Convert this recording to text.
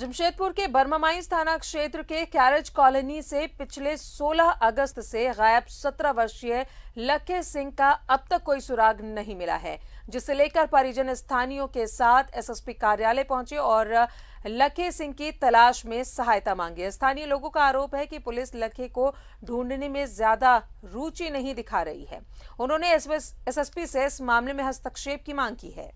जमशेदपुर के बर्मामाइंस थाना क्षेत्र के कैरेज कॉलोनी से पिछले 16 अगस्त से गायब 17 वर्षीय लखे सिंह का अब तक कोई सुराग नहीं मिला है जिसे लेकर परिजन स्थानियों के साथ एसएसपी कार्यालय पहुंचे और लखे सिंह की तलाश में सहायता मांगी स्थानीय लोगों का आरोप है कि पुलिस लखे को ढूंढने में ज्यादा रुचि नहीं दिखा रही है उन्होंने एसएसपी से इस मामले में हस्तक्षेप की मांग की है